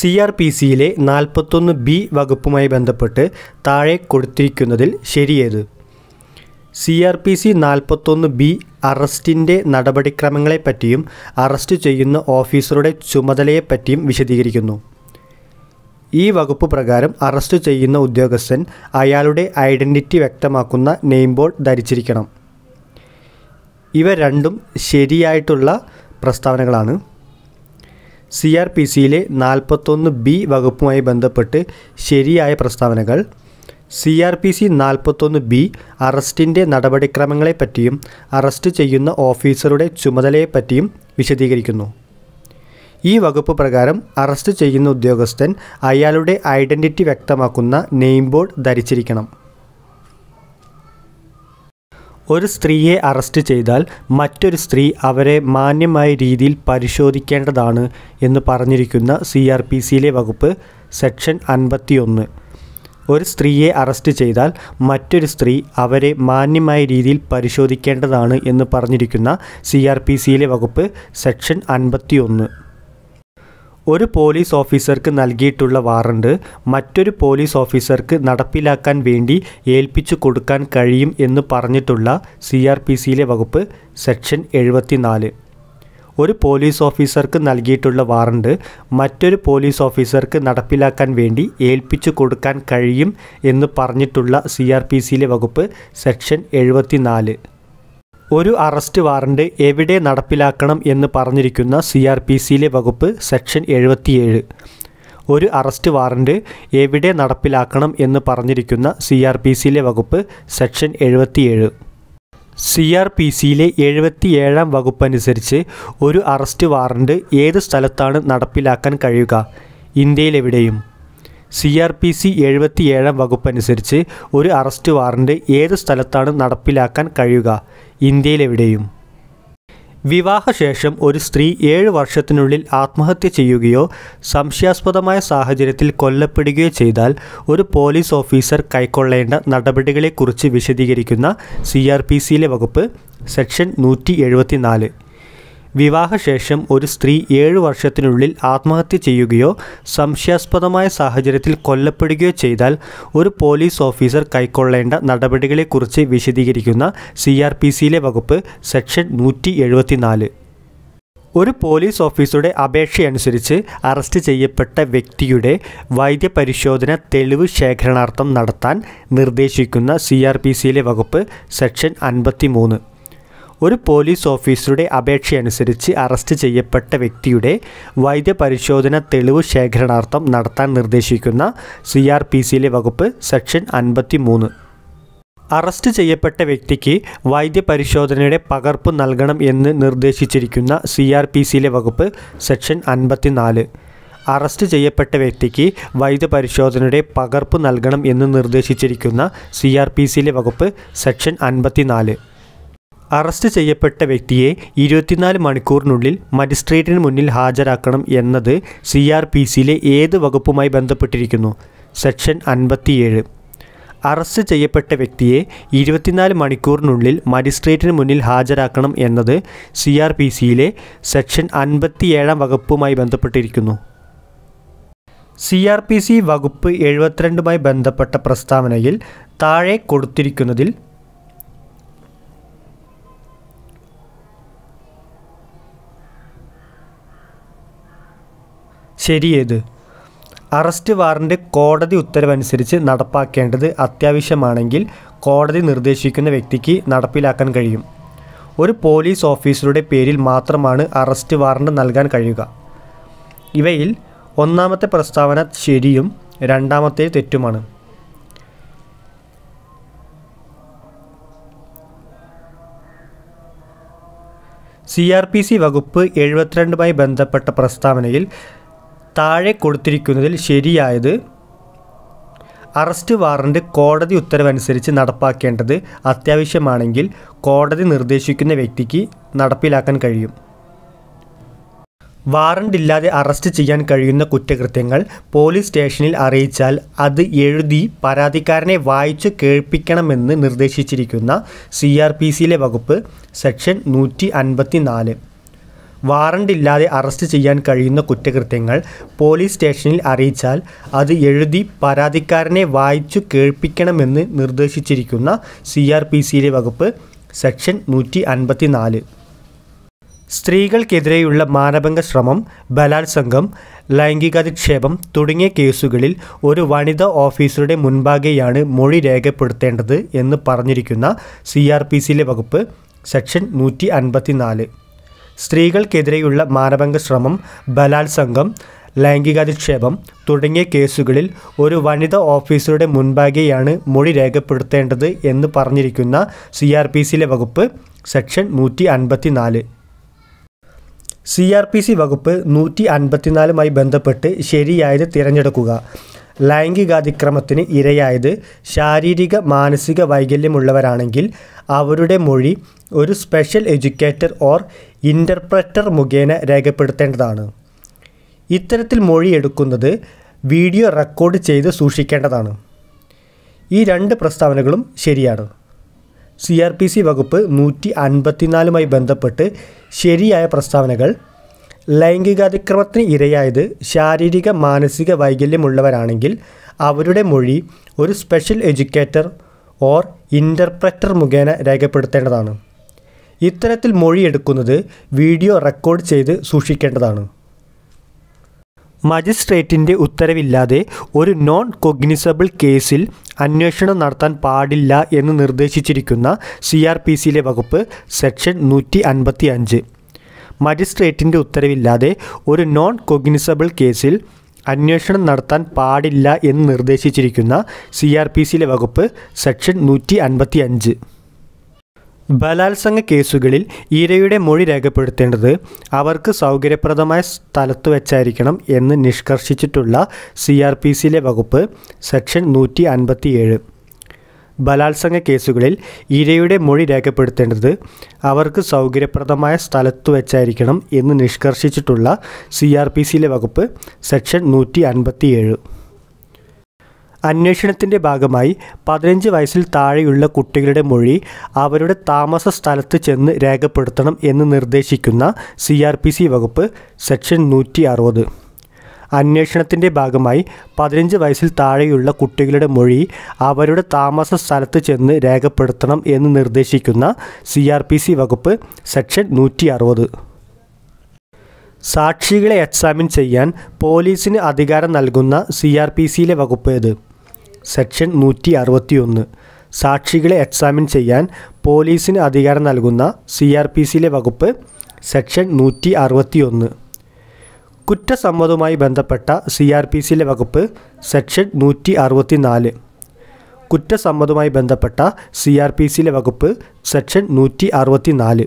C R P സിയിലെ നാൽപ്പത്തൊന്ന് B വകുപ്പുമായി ബന്ധപ്പെട്ട് താഴെ കൊടുത്തിരിക്കുന്നതിൽ ശരിയേത് സി ആർ പി സി നാൽപ്പത്തൊന്ന് ബി അറസ്റ്റിൻ്റെ നടപടിക്രമങ്ങളെപ്പറ്റിയും അറസ്റ്റ് ചെയ്യുന്ന ഓഫീസറുടെ ചുമതലയെപ്പറ്റിയും വിശദീകരിക്കുന്നു ഈ വകുപ്പ് പ്രകാരം അറസ്റ്റ് ചെയ്യുന്ന ഉദ്യോഗസ്ഥൻ അയാളുടെ ഐഡൻറ്റിറ്റി വ്യക്തമാക്കുന്ന നെയിം ബോർഡ് ധരിച്ചിരിക്കണം ഇവ രണ്ടും ശരിയായിട്ടുള്ള പ്രസ്താവനകളാണ് സി ആർ പി സിയിലെ നാൽപ്പത്തൊന്ന് ബി വകുപ്പുമായി ബന്ധപ്പെട്ട് ശരിയായ പ്രസ്താവനകൾ സി ആർ പി സി നാൽപ്പത്തൊന്ന് ബി അറസ്റ്റിൻ്റെ നടപടിക്രമങ്ങളെപ്പറ്റിയും അറസ്റ്റ് ചെയ്യുന്ന ഓഫീസറുടെ ചുമതലയെപ്പറ്റിയും വിശദീകരിക്കുന്നു ഈ വകുപ്പ് പ്രകാരം അറസ്റ്റ് ചെയ്യുന്ന ഉദ്യോഗസ്ഥൻ അയാളുടെ ഐഡൻറ്റിറ്റി വ്യക്തമാക്കുന്ന നെയിം ബോർഡ് ധരിച്ചിരിക്കണം ഒരു സ്ത്രീയെ അറസ്റ്റ് ചെയ്താൽ മറ്റൊരു സ്ത്രീ അവരെ മാന്യമായ രീതിയിൽ പരിശോധിക്കേണ്ടതാണ് എന്ന് പറഞ്ഞിരിക്കുന്ന സി ആർ പി സിയിലെ വകുപ്പ് സെക്ഷൻ അൻപത്തിയൊന്ന് ഒരു സ്ത്രീയെ അറസ്റ്റ് ചെയ്താൽ മറ്റൊരു സ്ത്രീ അവരെ മാന്യമായ രീതിയിൽ പരിശോധിക്കേണ്ടതാണ് എന്ന് പറഞ്ഞിരിക്കുന്ന സി ആർ പി സിയിലെ വകുപ്പ് സെക്ഷൻ അൻപത്തിയൊന്ന് ഒരു പോലീസ് ഓഫീസർക്ക് നൽകിയിട്ടുള്ള വാറണ്ട് മറ്റൊരു പോലീസ് ഓഫീസർക്ക് നടപ്പിലാക്കാൻ വേണ്ടി ഏൽപ്പിച്ചു കൊടുക്കാൻ കഴിയും എന്ന് പറഞ്ഞിട്ടുള്ള സി ആർ പി സിയിലെ വകുപ്പ് സെക്ഷൻ എഴുപത്തിനാല് ഒരു പോലീസ് ഓഫീസർക്ക് നൽകിയിട്ടുള്ള വാറണ്ട് മറ്റൊരു പോലീസ് ഓഫീസർക്ക് നടപ്പിലാക്കാൻ വേണ്ടി ഏൽപ്പിച്ചു കൊടുക്കാൻ കഴിയും എന്ന് പറഞ്ഞിട്ടുള്ള സി ആർ പി സിയിലെ വകുപ്പ് സെക്ഷൻ എഴുപത്തിനാല് ഒരു അറസ്റ്റ് വാറണ്ട് എവിടെ നടപ്പിലാക്കണം എന്ന് പറഞ്ഞിരിക്കുന്ന സി ആർ പി സിയിലെ വകുപ്പ് സെക്ഷൻ എഴുപത്തിയേഴ് ഒരു അറസ്റ്റ് വാറണ്ട് എവിടെ നടപ്പിലാക്കണം എന്ന് പറഞ്ഞിരിക്കുന്ന സി ആർ പി സിയിലെ വകുപ്പ് സെക്ഷൻ എഴുപത്തിയേഴ് സി ആർ പി സിയിലെ എഴുപത്തിയേഴാം വകുപ്പനുസരിച്ച് ഒരു അറസ്റ്റ് വാറണ്ട് ഏത് സ്ഥലത്താണ് നടപ്പിലാക്കാൻ കഴിയുക ഇന്ത്യയിലെവിടെയും സി ആർ പി സി എഴുപത്തിയേഴാം വകുപ്പനുസരിച്ച് ഒരു അറസ്റ്റ് വാറണ്ട് ഏത് സ്ഥലത്താണ് നടപ്പിലാക്കാൻ കഴിയുക ഇന്ത്യയിലെവിടെയും വിവാഹശേഷം ഒരു സ്ത്രീ ഏഴ് വർഷത്തിനുള്ളിൽ ആത്മഹത്യ ചെയ്യുകയോ സംശയാസ്പദമായ സാഹചര്യത്തിൽ കൊല്ലപ്പെടുകയോ ചെയ്താൽ ഒരു പോലീസ് ഓഫീസർ കൈക്കൊള്ളേണ്ട നടപടികളെക്കുറിച്ച് വിശദീകരിക്കുന്ന സി ആർ പി സിയിലെ വകുപ്പ് സെക്ഷൻ നൂറ്റി എഴുപത്തിനാല് വിവാഹശേഷം ഒരു സ്ത്രീ ഏഴ് വർഷത്തിനുള്ളിൽ ആത്മഹത്യ ചെയ്യുകയോ സംശയാസ്പദമായ സാഹചര്യത്തിൽ കൊല്ലപ്പെടുകയോ ചെയ്താൽ ഒരു പോലീസ് ഓഫീസർ കൈക്കൊള്ളേണ്ട നടപടികളെക്കുറിച്ച് വിശദീകരിക്കുന്ന സി ആർ പി സിയിലെ വകുപ്പ് സെക്ഷൻ നൂറ്റി എഴുപത്തിനാല് ഒരു പോലീസ് ഓഫീസറുടെ അപേക്ഷയനുസരിച്ച് അറസ്റ്റ് ചെയ്യപ്പെട്ട വ്യക്തിയുടെ വൈദ്യപരിശോധന തെളിവ് ശേഖരണാർത്ഥം നടത്താൻ നിർദ്ദേശിക്കുന്ന സി ആർ പി സിയിലെ വകുപ്പ് സെക്ഷൻ അൻപത്തി മൂന്ന് ഒരു പോലീസ് ഓഫീസറുടെ അപേക്ഷയനുസരിച്ച് അറസ്റ്റ് ചെയ്യപ്പെട്ട വ്യക്തിയുടെ വൈദ്യപരിശോധന തെളിവ് ശേഖരണാർത്ഥം നടത്താൻ നിർദ്ദേശിക്കുന്ന സി ആർ പി സിയിലെ വകുപ്പ് സെക്ഷൻ അൻപത്തി മൂന്ന് അറസ്റ്റ് ചെയ്യപ്പെട്ട വ്യക്തിക്ക് വൈദ്യപരിശോധനയുടെ പകർപ്പ് നൽകണം എന്ന് നിർദ്ദേശിച്ചിരിക്കുന്ന സി ആർ പി സിയിലെ വകുപ്പ് സെക്ഷൻ അൻപത്തിനാല് അറസ്റ്റ് ചെയ്യപ്പെട്ട വ്യക്തിക്ക് വൈദ്യപരിശോധനയുടെ പകർപ്പ് നൽകണം എന്ന് നിർദ്ദേശിച്ചിരിക്കുന്ന സി ആർ പി സിയിലെ വകുപ്പ് സെക്ഷൻ അൻപത്തിനാല് അറസ്റ്റ് ചെയ്യപ്പെട്ട വ്യക്തിയെ ഇരുപത്തിനാല് മണിക്കൂറിനുള്ളിൽ മജിസ്ട്രേറ്റിന് മുന്നിൽ ഹാജരാക്കണം എന്നത് സി ആർ പി സിയിലെ ഏത് വകുപ്പുമായി ബന്ധപ്പെട്ടിരിക്കുന്നു സെക്ഷൻ അൻപത്തിയേഴ് അറസ്റ്റ് ചെയ്യപ്പെട്ട വ്യക്തിയെ ഇരുപത്തിനാല് മണിക്കൂറിനുള്ളിൽ മജിസ്ട്രേറ്റിന് മുന്നിൽ ഹാജരാക്കണം എന്നത് സി ആർ പി സിയിലെ സെക്ഷൻ അൻപത്തിയേഴാം വകുപ്പുമായി ബന്ധപ്പെട്ടിരിക്കുന്നു സി ആർ പി സി വകുപ്പ് എഴുപത്തിരണ്ടുമായി ബന്ധപ്പെട്ട പ്രസ്താവനയിൽ താഴെ കൊടുത്തിരിക്കുന്നതിൽ ശരിയേത് അറസ്റ്റ് വാറണ്ട് കോടതി ഉത്തരവനുസരിച്ച് നടപ്പാക്കേണ്ടത് അത്യാവശ്യമാണെങ്കിൽ കോടതി നിർദ്ദേശിക്കുന്ന വ്യക്തിക്ക് നടപ്പിലാക്കാൻ കഴിയും ഒരു പോലീസ് ഓഫീസറുടെ പേരിൽ മാത്രമാണ് അറസ്റ്റ് വാറണ്ട് നൽകാൻ കഴിയുക ഇവയിൽ ഒന്നാമത്തെ പ്രസ്താവന ശരിയും രണ്ടാമത്തെ തെറ്റുമാണ് സി ആർ പി സി വകുപ്പ് എഴുപത്തിരണ്ടുമായി ബന്ധപ്പെട്ട പ്രസ്താവനയിൽ താഴെ കൊടുത്തിരിക്കുന്നതിൽ ശരിയായത് അറസ്റ്റ് വാറണ്ട് കോടതി ഉത്തരവനുസരിച്ച് നടപ്പാക്കേണ്ടത് അത്യാവശ്യമാണെങ്കിൽ കോടതി നിർദ്ദേശിക്കുന്ന വ്യക്തിക്ക് നടപ്പിലാക്കാൻ കഴിയും ഇല്ലാതെ അറസ്റ്റ് ചെയ്യാൻ കഴിയുന്ന കുറ്റകൃത്യങ്ങൾ പോലീസ് സ്റ്റേഷനിൽ അറിയിച്ചാൽ അത് എഴുതി പരാതിക്കാരനെ വായിച്ചു കേൾപ്പിക്കണമെന്ന് നിർദ്ദേശിച്ചിരിക്കുന്ന സി ആർ പി സിയിലെ വകുപ്പ് സെക്ഷൻ നൂറ്റി അൻപത്തി നാല് ഇല്ലാതെ അറസ്റ്റ് ചെയ്യാൻ കഴിയുന്ന കുറ്റകൃത്യങ്ങൾ പോലീസ് സ്റ്റേഷനിൽ അറിയിച്ചാൽ അത് എഴുതി പരാതിക്കാരനെ വായിച്ചു കേൾപ്പിക്കണമെന്ന് നിർദ്ദേശിച്ചിരിക്കുന്ന സി ആർ പി സിയിലെ വകുപ്പ് സെക്ഷൻ നൂറ്റി അൻപത്തി നാല് സ്ത്രീകൾക്കെതിരെയുള്ള മാനഭംഗ ശ്രമം ബലാത്സംഗം ലൈംഗികാധിക്ഷേപം തുടങ്ങിയ കേസുകളിൽ ഒരു വനിതാ ഓഫീസറുടെ മുൻപാകെയാണ് മൊഴി രേഖപ്പെടുത്തേണ്ടത് എന്ന് പറഞ്ഞിരിക്കുന്ന സി ആർ പി സിയിലെ വകുപ്പ് സെക്ഷൻ നൂറ്റി അൻപത്തി നാല് സ്ത്രീകൾക്കെതിരെയുള്ള മാനഭംഗ ശ്രമം ബലാത്സംഗം ലൈംഗികാധിക്ഷേപം തുടങ്ങിയ കേസുകളിൽ ഒരു വനിത ഓഫീസറുടെ മുൻപാകെയാണ് മൊഴി രേഖപ്പെടുത്തേണ്ടത് എന്ന് പറഞ്ഞിരിക്കുന്ന സി ആർ പി സിയിലെ വകുപ്പ് സെക്ഷൻ നൂറ്റി അൻപത്തി നാല് സി ആർ പി സി വകുപ്പ് നൂറ്റി അൻപത്തിനാലുമായി ബന്ധപ്പെട്ട് ശരിയായത് തിരഞ്ഞെടുക്കുക ലൈംഗികാതിക്രമത്തിന് ഇരയായത് ശാരീരിക മാനസിക വൈകല്യമുള്ളവരാണെങ്കിൽ അവരുടെ മൊഴി ഒരു സ്പെഷ്യൽ എഡ്യൂക്കേറ്റർ ഓർ ഇൻ്റർപ്രറ്റർ മുഖേന രേഖപ്പെടുത്തേണ്ടതാണ് ഇത്തരത്തിൽ മൊഴിയെടുക്കുന്നത് വീഡിയോ റെക്കോർഡ് ചെയ്ത് സൂക്ഷിക്കേണ്ടതാണ് ഈ രണ്ട് പ്രസ്താവനകളും ശരിയാണ് സി ആർ പി സി വകുപ്പ് നൂറ്റി അൻപത്തിനാലുമായി ബന്ധപ്പെട്ട് ശരിയായ പ്രസ്താവനകൾ ലൈംഗികാതിക്രമത്തിന് ഇരയായത് ശാരീരിക മാനസിക വൈകല്യമുള്ളവരാണെങ്കിൽ അവരുടെ മൊഴി ഒരു സ്പെഷ്യൽ എഡ്യൂക്കേറ്റർ ഓർ ഇൻ്റർപ്രറ്റർ മുഖേന രേഖപ്പെടുത്തേണ്ടതാണ് ഇത്തരത്തിൽ മൊഴിയെടുക്കുന്നത് വീഡിയോ റെക്കോർഡ് ചെയ്ത് സൂക്ഷിക്കേണ്ടതാണ് മജിസ്ട്രേറ്റിൻ്റെ ഉത്തരവില്ലാതെ ഒരു നോൺ കൊഗ്നിസബിൾ കേസിൽ അന്വേഷണം നടത്താൻ പാടില്ല എന്ന് നിർദ്ദേശിച്ചിരിക്കുന്ന സി ആർ പി സിയിലെ വകുപ്പ് സെക്ഷൻ നൂറ്റി അൻപത്തി അഞ്ച് മജിസ്ട്രേറ്റിൻ്റെ ഉത്തരവില്ലാതെ ഒരു നോൺ കൊഗ്നിസബിൾ കേസിൽ അന്വേഷണം നടത്താൻ പാടില്ല എന്ന് നിർദ്ദേശിച്ചിരിക്കുന്ന സി ആർ പി സിയിലെ വകുപ്പ് സെക്ഷൻ നൂറ്റി അൻപത്തി അഞ്ച് ബലാത്സംഗ കേസുകളിൽ ഇരയുടെ മൊഴി രേഖപ്പെടുത്തേണ്ടത് അവർക്ക് സൗകര്യപ്രദമായ സ്ഥലത്ത് വെച്ചായിരിക്കണം എന്ന് നിഷ്കർഷിച്ചിട്ടുള്ള സി ആർ പി സിയിലെ വകുപ്പ് സെക്ഷൻ നൂറ്റി അൻപത്തിയേഴ് ബലാത്സംഗ കേസുകളിൽ ഇരയുടെ മൊഴി രേഖപ്പെടുത്തേണ്ടത് അവർക്ക് സൗകര്യപ്രദമായ സ്ഥലത്ത് വെച്ചായിരിക്കണം എന്ന് നിഷ്കർഷിച്ചിട്ടുള്ള സി ആർ പി സിയിലെ വകുപ്പ് സെക്ഷൻ നൂറ്റി അൻപത്തിയേഴ് അന്വേഷണത്തിൻ്റെ ഭാഗമായി പതിനഞ്ച് വയസ്സിൽ താഴെയുള്ള കുട്ടികളുടെ മൊഴി അവരുടെ താമസ സ്ഥലത്ത് ചെന്ന് രേഖപ്പെടുത്തണം എന്ന് നിർദ്ദേശിക്കുന്ന സി ആർ പി സി വകുപ്പ് സെക്ഷൻ നൂറ്റി അറുപത് അന്വേഷണത്തിൻ്റെ ഭാഗമായി പതിനഞ്ച് വയസ്സിൽ താഴെയുള്ള കുട്ടികളുടെ മൊഴി അവരുടെ താമസ സ്ഥലത്ത് ചെന്ന് രേഖപ്പെടുത്തണം എന്ന് നിർദ്ദേശിക്കുന്ന സി ആർ പി സി വകുപ്പ് സെക്ഷൻ നൂറ്റി അറുപത് സാക്ഷികളെ എക്സാമിൻ ചെയ്യാൻ പോലീസിന് അധികാരം നൽകുന്ന സി ആർ പി സിയിലെ വകുപ്പ് ഏത് സെക്ഷൻ നൂറ്റി അറുപത്തിയൊന്ന് സാക്ഷികളെ എക്സാമിൻ ചെയ്യാൻ പോലീസിന് അധികാരം നൽകുന്ന സി ആർ പി സിയിലെ വകുപ്പ് സെക്ഷൻ നൂറ്റി അറുപത്തിയൊന്ന് കുറ്റസമ്മതവുമായി ബന്ധപ്പെട്ട സി ആർ പി സിയിലെ വകുപ്പ് സെക്ഷൻ നൂറ്റി അറുപത്തി നാല് കുറ്റസമ്മതവുമായി ബന്ധപ്പെട്ട സി ആർ പി സിയിലെ വകുപ്പ് സെക്ഷൻ നൂറ്റി അറുപത്തി നാല്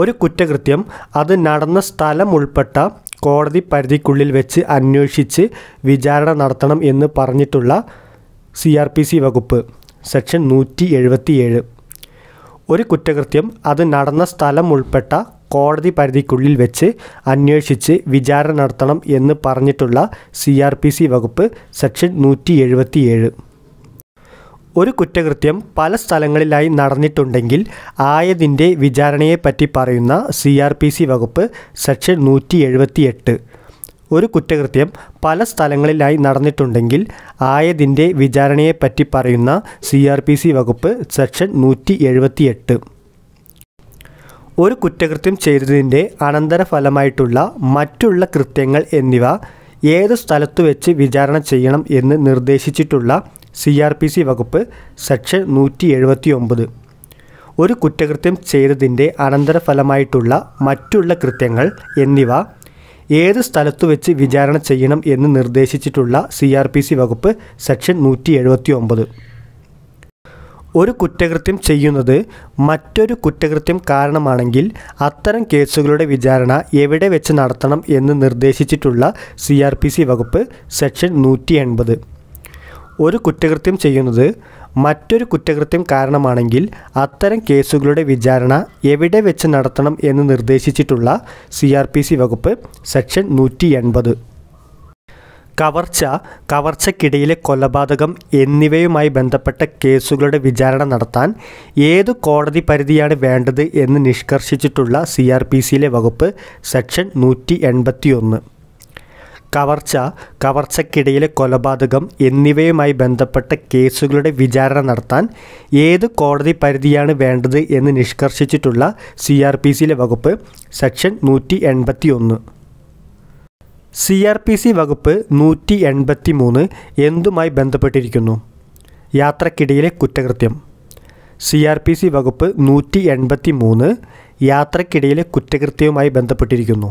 ഒരു കുറ്റകൃത്യം അത് നടന്ന സ്ഥലം ഉൾപ്പെട്ട കോടതി പരിധിക്കുള്ളിൽ വെച്ച് അന്വേഷിച്ച് വിചാരണ നടത്തണം എന്ന് പറഞ്ഞിട്ടുള്ള സി ആർ പി സി വകുപ്പ് സെക്ഷൻ നൂറ്റി എഴുപത്തിയേഴ് ഒരു കുറ്റകൃത്യം അത് നടന്ന സ്ഥലം ഉൾപ്പെട്ട കോടതി പരിധിക്കുള്ളിൽ വെച്ച് അന്വേഷിച്ച് വിചാരണ നടത്തണം എന്ന് പറഞ്ഞിട്ടുള്ള സി ആർ പി സി വകുപ്പ് സെക്ഷൻ നൂറ്റി എഴുപത്തിയേഴ് ഒരു കുറ്റകൃത്യം പല സ്ഥലങ്ങളിലായി നടന്നിട്ടുണ്ടെങ്കിൽ ആയതിൻ്റെ വിചാരണയെപ്പറ്റി പറയുന്ന സി ആർ പി സി വകുപ്പ് സെക്ഷൻ നൂറ്റി എട്ട് ഒരു കുറ്റകൃത്യം പല സ്ഥലങ്ങളിലായി നടന്നിട്ടുണ്ടെങ്കിൽ ആയതിൻ്റെ വിചാരണയെപ്പറ്റി പറയുന്ന സി ആർ പി സി വകുപ്പ് സെക്ഷൻ നൂറ്റി എട്ട് ഒരു കുറ്റകൃത്യം ചെയ്തതിൻ്റെ അനന്തരഫലമായിട്ടുള്ള മറ്റുള്ള കൃത്യങ്ങൾ എന്നിവ ഏത് സ്ഥലത്തു വെച്ച് വിചാരണ ചെയ്യണം എന്ന് നിർദ്ദേശിച്ചിട്ടുള്ള സി ആർ പി സി വകുപ്പ് സെക്ഷൻ നൂറ്റി എഴുപത്തി ഒമ്പത് ഒരു കുറ്റകൃത്യം ചെയ്തതിൻ്റെ അനന്തരഫലമായിട്ടുള്ള മറ്റുള്ള കൃത്യങ്ങൾ എന്നിവ ഏത് സ്ഥലത്തു വെച്ച് വിചാരണ ചെയ്യണം എന്ന് നിർദ്ദേശിച്ചിട്ടുള്ള സി ആർ പി സി വകുപ്പ് സെക്ഷൻ നൂറ്റി എഴുപത്തി ഒമ്പത് ഒരു കുറ്റകൃത്യം ചെയ്യുന്നത് മറ്റൊരു കുറ്റകൃത്യം കാരണമാണെങ്കിൽ അത്തരം കേസുകളുടെ വിചാരണ എവിടെ വെച്ച് നടത്തണം എന്ന് നിർദ്ദേശിച്ചിട്ടുള്ള സി ആർ പി സി വകുപ്പ് സെക്ഷൻ നൂറ്റി എൺപത് ഒരു കുറ്റകൃത്യം ചെയ്യുന്നത് മറ്റൊരു കുറ്റകൃത്യം കാരണമാണെങ്കിൽ അത്തരം കേസുകളുടെ വിചാരണ എവിടെ വെച്ച് നടത്തണം എന്ന് നിർദ്ദേശിച്ചിട്ടുള്ള സി ആർ പി സി വകുപ്പ് സെക്ഷൻ നൂറ്റി എൺപത് കവർച്ച കവർച്ചക്കിടയിലെ കൊലപാതകം എന്നിവയുമായി ബന്ധപ്പെട്ട കേസുകളുടെ വിചാരണ നടത്താൻ ഏത് കോടതി പരിധിയാണ് വേണ്ടത് എന്ന് നിഷ്കർഷിച്ചിട്ടുള്ള സി ആർ പി സിയിലെ വകുപ്പ് സെക്ഷൻ നൂറ്റി എൺപത്തിയൊന്ന് കവർച്ച കവർച്ചക്കിടയിലെ കൊലപാതകം എന്നിവയുമായി ബന്ധപ്പെട്ട കേസുകളുടെ വിചാരണ നടത്താൻ ഏത് കോടതി പരിധിയാണ് വേണ്ടത് എന്ന് നിഷ്കർഷിച്ചിട്ടുള്ള സി ആർ പി സിയിലെ വകുപ്പ് സെക്ഷൻ നൂറ്റി എൺപത്തി ഒന്ന് സി ആർ പി സി വകുപ്പ് നൂറ്റി എൺപത്തി മൂന്ന് എന്തുമായി ബന്ധപ്പെട്ടിരിക്കുന്നു യാത്രക്കിടയിലെ കുറ്റകൃത്യം സി ആർ പി സി വകുപ്പ് നൂറ്റി എൺപത്തി മൂന്ന് യാത്രക്കിടയിലെ കുറ്റകൃത്യവുമായി ബന്ധപ്പെട്ടിരിക്കുന്നു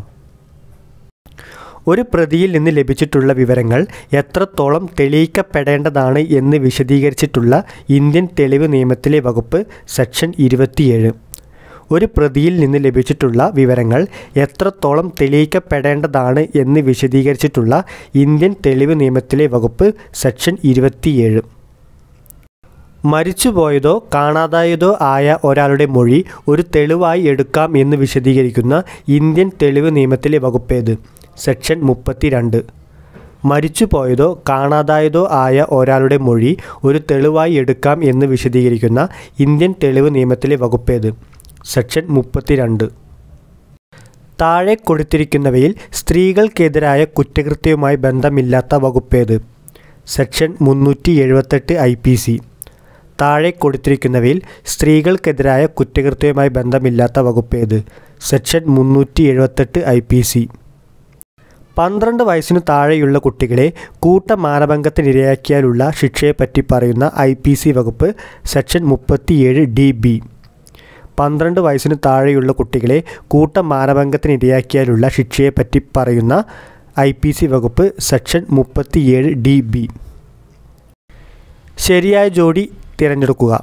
ഒരു പ്രതിയിൽ നിന്ന് ലഭിച്ചിട്ടുള്ള വിവരങ്ങൾ എത്രത്തോളം തെളിയിക്കപ്പെടേണ്ടതാണ് എന്ന് വിശദീകരിച്ചിട്ടുള്ള ഇന്ത്യൻ തെളിവ് നിയമത്തിലെ വകുപ്പ് സെക്ഷൻ ഇരുപത്തിയേഴ് ഒരു പ്രതിയിൽ നിന്ന് ലഭിച്ചിട്ടുള്ള വിവരങ്ങൾ എത്രത്തോളം തെളിയിക്കപ്പെടേണ്ടതാണ് എന്ന് വിശദീകരിച്ചിട്ടുള്ള ഇന്ത്യൻ തെളിവ് നിയമത്തിലെ വകുപ്പ് സെക്ഷൻ ഇരുപത്തിയേഴ് മരിച്ചുപോയതോ കാണാതായതോ ആയ ഒരാളുടെ മൊഴി ഒരു തെളിവായി എടുക്കാം എന്ന് വിശദീകരിക്കുന്ന ഇന്ത്യൻ തെളിവ് നിയമത്തിലെ വകുപ്പേത് സെക്ഷൻ മുപ്പത്തിരണ്ട് മരിച്ചുപോയതോ കാണാതായതോ ആയ ഒരാളുടെ മൊഴി ഒരു തെളിവായി എടുക്കാം എന്ന് വിശദീകരിക്കുന്ന ഇന്ത്യൻ തെളിവ് നിയമത്തിലെ വകുപ്പേത് സെക്ഷൻ മുപ്പത്തിരണ്ട് താഴെ കൊടുത്തിരിക്കുന്നവയിൽ സ്ത്രീകൾക്കെതിരായ കുറ്റകൃത്യവുമായി ബന്ധമില്ലാത്ത വകുപ്പേത് സെക്ഷൻ മുന്നൂറ്റി എഴുപത്തെട്ട് ഐ പി സി താഴെ കൊടുത്തിരിക്കുന്നവയിൽ സ്ത്രീകൾക്കെതിരായ കുറ്റകൃത്യവുമായി ബന്ധമില്ലാത്ത വകുപ്പേത് സെക്ഷൻ മുന്നൂറ്റി എഴുപത്തെട്ട് ഐ പി സി പന്ത്രണ്ട് വയസ്സിനു താഴെയുള്ള കുട്ടികളെ കൂട്ട മാനഭംഗത്തിനിരയാക്കിയാലുള്ള ശിക്ഷയെപ്പറ്റി പറയുന്ന ഐ പി സി വകുപ്പ് സെക്ഷൻ മുപ്പത്തിയേഴ് ഡി ബി പന്ത്രണ്ട് വയസ്സിന് താഴെയുള്ള കുട്ടികളെ കൂട്ട മാനഭംഗത്തിനിരയാക്കിയാലുള്ള ശിക്ഷയെപ്പറ്റി പറയുന്ന ഐ പി സി വകുപ്പ് സെക്ഷൻ മുപ്പത്തിയേഴ് ഡി ബി ശരിയായ ജോഡി തിരഞ്ഞെടുക്കുക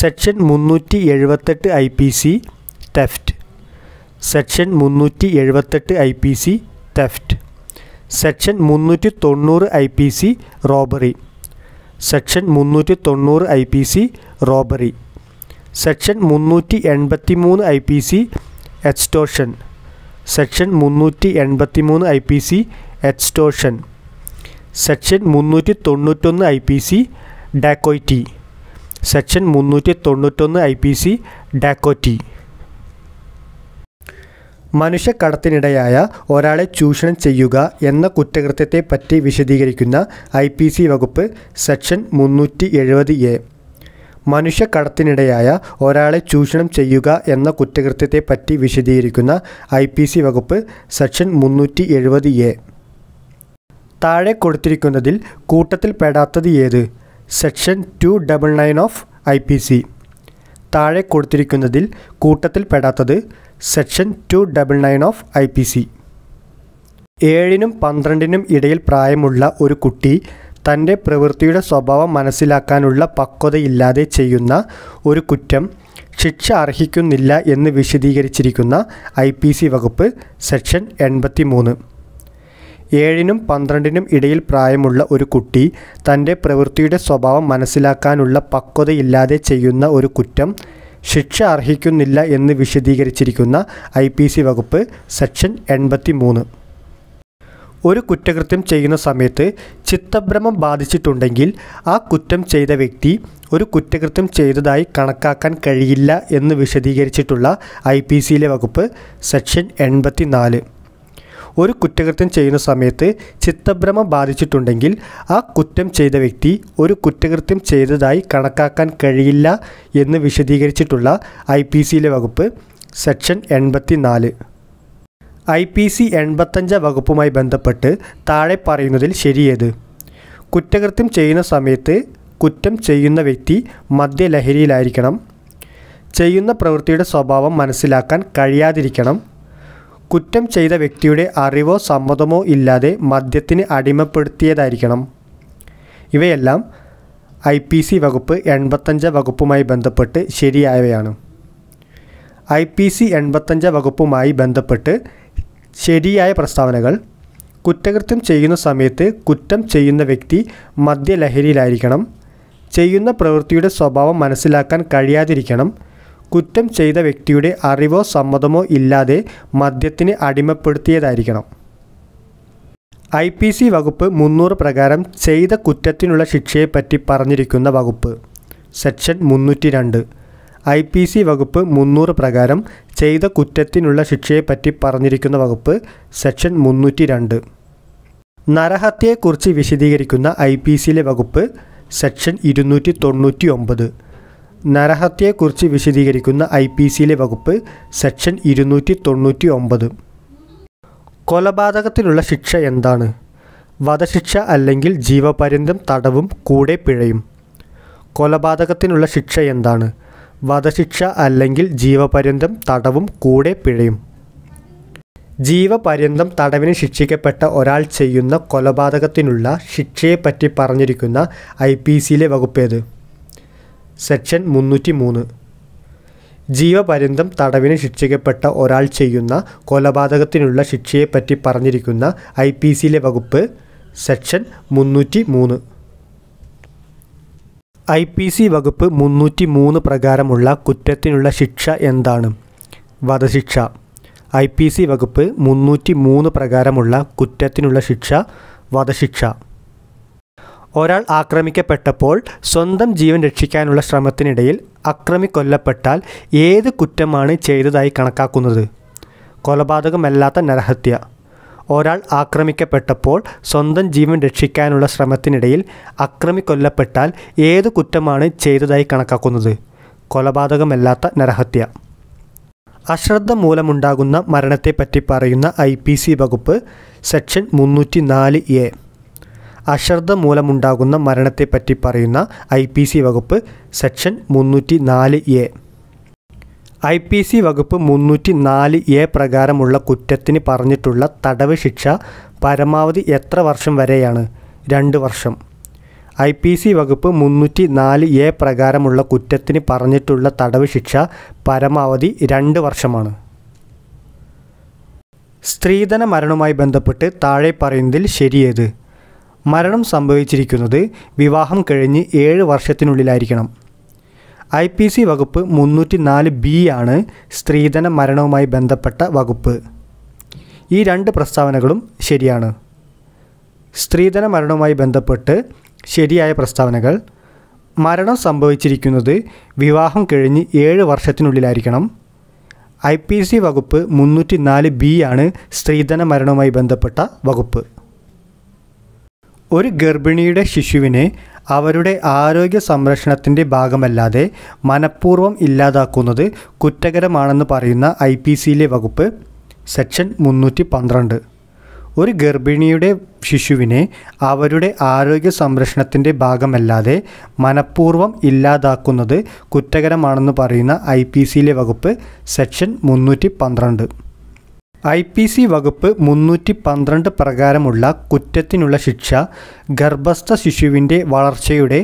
സെക്ഷൻ മുന്നൂറ്റി എഴുപത്തെട്ട് I P C theft section മുന്നൂറ്റി എഴുപത്തെട്ട് I P C theft section മുന്നൂറ്റി തൊണ്ണൂറ് I P C robbery section മുന്നൂറ്റി തൊണ്ണൂറ് I P C robbery section മുന്നൂറ്റി എൺപത്തി മൂന്ന് I P C extortion section മുന്നൂറ്റി എൺപത്തി മൂന്ന് I P C extortion section മുന്നൂറ്റി തൊണ്ണൂറ്റൊന്ന് I P C dacoity section മുന്നൂറ്റി തൊണ്ണൂറ്റൊന്ന് ഐ പി സി ഡാക്കോറ്റി മനുഷ്യക്കടത്തിനിടയായ ഒരാളെ ചൂഷണം ചെയ്യുക എന്ന കുറ്റകൃത്യത്തെപ്പറ്റി വിശദീകരിക്കുന്ന ഐ പി സി വകുപ്പ് സെക്ഷൻ മുന്നൂറ്റി എഴുപത് എ മനുഷ്യക്കടത്തിനിടയായ ഒരാളെ ചൂഷണം ചെയ്യുക എന്ന കുറ്റകൃത്യത്തെപ്പറ്റി വിശദീകരിക്കുന്ന ഐ പി സി വകുപ്പ് സെക്ഷൻ മുന്നൂറ്റി എഴുപത് എ താഴെ കൊടുത്തിരിക്കുന്നതിൽ കൂട്ടത്തിൽ പെടാത്തത് ഏത് section two double nine of I P C താഴെ കൊടുത്തിരിക്കുന്നതിൽ കൂട്ടത്തിൽ പെടാത്തത് section two double nine of I P C ഏഴിനും പന്ത്രണ്ടിനും ഇടയിൽ പ്രായമുള്ള ഒരു കുട്ടി തൻ്റെ പ്രവൃത്തിയുടെ സ്വഭാവം മനസ്സിലാക്കാനുള്ള പക്വതയില്ലാതെ ചെയ്യുന്ന ഒരു കുറ്റം ശിക്ഷ അർഹിക്കുന്നില്ല എന്ന് വിശദീകരിച്ചിരിക്കുന്ന ഐ പി സി വകുപ്പ് സെക്ഷൻ എൺപത്തി മൂന്ന് ഏഴിനും പന്ത്രണ്ടിനും ഇടയിൽ പ്രായമുള്ള ഒരു കുട്ടി തൻ്റെ പ്രവൃത്തിയുടെ സ്വഭാവം മനസ്സിലാക്കാനുള്ള പക്വതയില്ലാതെ ചെയ്യുന്ന ഒരു കുറ്റം ശിക്ഷ അർഹിക്കുന്നില്ല എന്ന് വിശദീകരിച്ചിരിക്കുന്ന ഐ പി സി വകുപ്പ് സെക്ഷൻ എൺപത്തി മൂന്ന് ഒരു കുറ്റകൃത്യം ചെയ്യുന്ന സമയത്ത് ചിത്തഭ്രമം ബാധിച്ചിട്ടുണ്ടെങ്കിൽ ആ കുറ്റം ചെയ്ത വ്യക്തി ഒരു കുറ്റകൃത്യം ചെയ്തതായി കണക്കാക്കാൻ കഴിയില്ല എന്ന് വിശദീകരിച്ചിട്ടുള്ള ഐ പി സിയിലെ വകുപ്പ് സെക്ഷൻ എൺപത്തി നാല് ഒരു കുറ്റകൃത്യം ചെയ്യുന്ന സമയത്ത് ചിത്തഭ്രമം ബാധിച്ചിട്ടുണ്ടെങ്കിൽ ആ കുറ്റം ചെയ്ത വ്യക്തി ഒരു കുറ്റകൃത്യം ചെയ്തതായി കണക്കാക്കാൻ കഴിയില്ല എന്ന് വിശദീകരിച്ചിട്ടുള്ള ഐ പി സിയിലെ വകുപ്പ് സെക്ഷൻ എൺപത്തി നാല് ഐ പി സി എൺപത്തഞ്ച് വകുപ്പുമായി ബന്ധപ്പെട്ട് താഴെ പറയുന്നതിൽ ശരിയേത് കുറ്റകൃത്യം ചെയ്യുന്ന സമയത്ത് കുറ്റം ചെയ്യുന്ന വ്യക്തി മദ്യലഹരിയിലായിരിക്കണം ചെയ്യുന്ന പ്രവൃത്തിയുടെ സ്വഭാവം മനസ്സിലാക്കാൻ കഴിയാതിരിക്കണം കുറ്റം ചെയ്ത വ്യക്തിയുടെ അറിവോ സമ്മതമോ ഇല്ലാതെ മദ്യത്തിന് അടിമപ്പെടുത്തിയതായിരിക്കണം ഇവയെല്ലാം ഐ പി സി വകുപ്പ് എൺപത്തഞ്ച് വകുപ്പുമായി ബന്ധപ്പെട്ട് ശരിയായവയാണ് ഐ പി സി എൺപത്തഞ്ച് വകുപ്പുമായി ബന്ധപ്പെട്ട് ശരിയായ പ്രസ്താവനകൾ കുറ്റകൃത്യം ചെയ്യുന്ന സമയത്ത് കുറ്റം ചെയ്യുന്ന വ്യക്തി മദ്യലഹരിയിലായിരിക്കണം ചെയ്യുന്ന പ്രവൃത്തിയുടെ സ്വഭാവം മനസ്സിലാക്കാൻ കഴിയാതിരിക്കണം കുറ്റം ചെയ്ത വ്യക്തിയുടെ അറിവോ സമ്മതമോ ഇല്ലാതെ മദ്യത്തിന് അടിമപ്പെടുത്തിയതായിരിക്കണം ഐ പി സി വകുപ്പ് മുന്നൂറ് പ്രകാരം ചെയ്ത കുറ്റത്തിനുള്ള ശിക്ഷയെപ്പറ്റി പറഞ്ഞിരിക്കുന്ന വകുപ്പ് സെക്ഷൻ മുന്നൂറ്റി രണ്ട് ഐ പി സി വകുപ്പ് മുന്നൂറ് പ്രകാരം ചെയ്ത കുറ്റത്തിനുള്ള ശിക്ഷയെപ്പറ്റി പറഞ്ഞിരിക്കുന്ന വകുപ്പ് സെക്ഷൻ മുന്നൂറ്റി രണ്ട് നരഹത്യയെക്കുറിച്ച് വിശദീകരിക്കുന്ന ഐ പി സിയിലെ വകുപ്പ് സെക്ഷൻ ഇരുന്നൂറ്റി തൊണ്ണൂറ്റി ഒമ്പത് നരഹത്യയെക്കുറിച്ച് വിശദീകരിക്കുന്ന ഐ പി സിയിലെ വകുപ്പ് സെക്ഷൻ ഇരുന്നൂറ്റി തൊണ്ണൂറ്റി ഒമ്പത് കൊലപാതകത്തിനുള്ള ശിക്ഷ എന്താണ് വധശിക്ഷ അല്ലെങ്കിൽ ജീവപര്യന്തം തടവും കൂടെ പിഴയും കൊലപാതകത്തിനുള്ള ശിക്ഷ എന്താണ് വധശിക്ഷ അല്ലെങ്കിൽ ജീവപര്യന്തം തടവും കൂടെ പിഴയും ജീവപര്യന്തം തടവിന് ശിക്ഷിക്കപ്പെട്ട ഒരാൾ ചെയ്യുന്ന കൊലപാതകത്തിനുള്ള ശിക്ഷയെപ്പറ്റി പറഞ്ഞിരിക്കുന്ന ഐ പി സിയിലെ വകുപ്പേത് സെക്ഷൻ മുന്നൂറ്റി മൂന്ന് ജീവപര്യന്തം തടവിന് ശിക്ഷിക്കപ്പെട്ട ഒരാൾ ചെയ്യുന്ന കൊലപാതകത്തിനുള്ള ശിക്ഷയെപ്പറ്റി പറഞ്ഞിരിക്കുന്ന ഐ പി സിയിലെ വകുപ്പ് സെക്ഷൻ മുന്നൂറ്റി മൂന്ന് ഐ പി സി വകുപ്പ് മുന്നൂറ്റി മൂന്ന് പ്രകാരമുള്ള കുറ്റത്തിനുള്ള ശിക്ഷ എന്താണ് വധശിക്ഷ ഐ പി സി വകുപ്പ് മുന്നൂറ്റി മൂന്ന് പ്രകാരമുള്ള കുറ്റത്തിനുള്ള ശിക്ഷ വധശിക്ഷ ഒരാൾ ആക്രമിക്കപ്പെട്ടപ്പോൾ സ്വന്തം ജീവൻ രക്ഷിക്കാനുള്ള ശ്രമത്തിനിടയിൽ അക്രമി കൊല്ലപ്പെട്ടാൽ ഏത് കുറ്റമാണ് ചെയ്തതായി കണക്കാക്കുന്നത് കൊലപാതകമല്ലാത്ത നരഹത്യ ഒരാൾ ആക്രമിക്കപ്പെട്ടപ്പോൾ സ്വന്തം ജീവൻ രക്ഷിക്കാനുള്ള ശ്രമത്തിനിടയിൽ അക്രമി കൊല്ലപ്പെട്ടാൽ ഏത് കുറ്റമാണ് ചെയ്തതായി കണക്കാക്കുന്നത് കൊലപാതകമല്ലാത്ത നരഹത്യ അശ്രദ്ധ മൂലമുണ്ടാകുന്ന മരണത്തെപ്പറ്റി പറയുന്ന ഐ പി സി വകുപ്പ് സെക്ഷൻ മുന്നൂറ്റി നാല് എ അശ്രദ്ധ മൂലമുണ്ടാകുന്ന മരണത്തെപ്പറ്റി പറയുന്ന ഐ പി സി വകുപ്പ് സെക്ഷൻ മുന്നൂറ്റി നാല് എ ഐ പി സി വകുപ്പ് മുന്നൂറ്റി നാല് എ പ്രകാരമുള്ള കുറ്റത്തിന് പറഞ്ഞിട്ടുള്ള തടവ് ശിക്ഷ പരമാവധി എത്ര വർഷം വരെയാണ് രണ്ട് വർഷം ഐ പി സി വകുപ്പ് മുന്നൂറ്റി നാല് എ പ്രകാരമുള്ള കുറ്റത്തിന് പറഞ്ഞിട്ടുള്ള തടവ് ശിക്ഷ പരമാവധി രണ്ട് വർഷമാണ് സ്ത്രീധന മരണവുമായി ബന്ധപ്പെട്ട് താഴെ പറയുന്നതിൽ ശരിയേത് മരണം സംഭവിച്ചിരിക്കുന്നത് വിവാഹം കഴിഞ്ഞ് ഏഴ് വർഷത്തിനുള്ളിലായിരിക്കണം ഐ പി സി വകുപ്പ് മുന്നൂറ്റി നാല് ബി ആണ് സ്ത്രീധന മരണവുമായി ബന്ധപ്പെട്ട വകുപ്പ് ഈ രണ്ട് പ്രസ്താവനകളും ശരിയാണ് സ്ത്രീധന മരണവുമായി ബന്ധപ്പെട്ട് ശരിയായ പ്രസ്താവനകൾ മരണം സംഭവിച്ചിരിക്കുന്നത് വിവാഹം കഴിഞ്ഞ് ഏഴ് വർഷത്തിനുള്ളിലായിരിക്കണം ഐ പി സി വകുപ്പ് മുന്നൂറ്റി നാല് ബി ആണ് സ്ത്രീധന മരണവുമായി ബന്ധപ്പെട്ട വകുപ്പ് ഒരു ഗർഭിണിയുടെ ശിശുവിനെ അവരുടെ ആരോഗ്യ സംരക്ഷണത്തിൻ്റെ ഭാഗമല്ലാതെ മനഃപൂർവ്വം ഇല്ലാതാക്കുന്നത് കുറ്റകരമാണെന്ന് പറയുന്ന ഐ പി സിയിലെ വകുപ്പ് സെക്ഷൻ മുന്നൂറ്റി പന്ത്രണ്ട് ഒരു ഗർഭിണിയുടെ ശിശുവിനെ അവരുടെ ആരോഗ്യ സംരക്ഷണത്തിൻ്റെ ഭാഗമല്ലാതെ മനഃപൂർവ്വം ഇല്ലാതാക്കുന്നത് കുറ്റകരമാണെന്ന് പറയുന്ന ഐ പി സിയിലെ വകുപ്പ് സെക്ഷൻ മുന്നൂറ്റി പന്ത്രണ്ട് ഐ പി സി വകുപ്പ് മുന്നൂറ്റി പന്ത്രണ്ട് പ്രകാരമുള്ള കുറ്റത്തിനുള്ള ശിക്ഷ ഗർഭസ്ഥ ശിശുവിൻ്റെ വളർച്ചയുടെ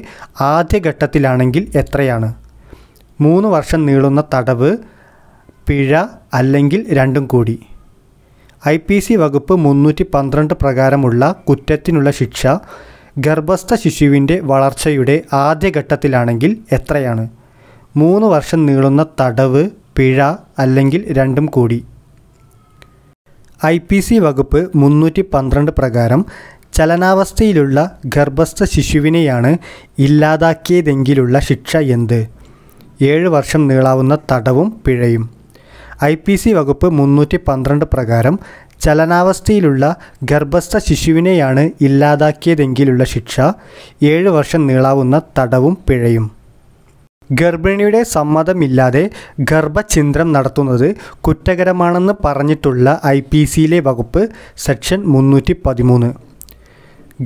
ആദ്യഘട്ടത്തിലാണെങ്കിൽ എത്രയാണ് മൂന്ന് വർഷം നീളുന്ന തടവ് പിഴ അല്ലെങ്കിൽ രണ്ടും കൂടി ഐ പി സി വകുപ്പ് മുന്നൂറ്റി പന്ത്രണ്ട് പ്രകാരമുള്ള കുറ്റത്തിനുള്ള ശിക്ഷ ഗർഭസ്ഥ ശിശുവിൻ്റെ വളർച്ചയുടെ ആദ്യഘട്ടത്തിലാണെങ്കിൽ എത്രയാണ് മൂന്ന് വർഷം നീളുന്ന തടവ് പിഴ അല്ലെങ്കിൽ രണ്ടും കൂടി ഐ പി സി വകുപ്പ് മുന്നൂറ്റി പന്ത്രണ്ട് പ്രകാരം ചലനാവസ്ഥയിലുള്ള ഗർഭസ്ഥ ശിശുവിനെയാണ് ഇല്ലാതാക്കിയതെങ്കിലുള്ള ശിക്ഷ എന്ത് ഏഴ് വർഷം നീളാവുന്ന തടവും പിഴയും ഐ പി സി വകുപ്പ് മുന്നൂറ്റി പന്ത്രണ്ട് പ്രകാരം ചലനാവസ്ഥയിലുള്ള ഗർഭസ്ഥ ശിശുവിനെയാണ് ഇല്ലാതാക്കിയതെങ്കിലുള്ള ശിക്ഷ ഏഴ് വർഷം നീളാവുന്ന തടവും പിഴയും ഗർഭിണിയുടെ സമ്മതമില്ലാതെ ഗർഭഛിന്ദ്രം നടത്തുന്നത് കുറ്റകരമാണെന്ന് പറഞ്ഞിട്ടുള്ള ഐ പി സിയിലെ വകുപ്പ് സെക്ഷൻ മുന്നൂറ്റി പതിമൂന്ന്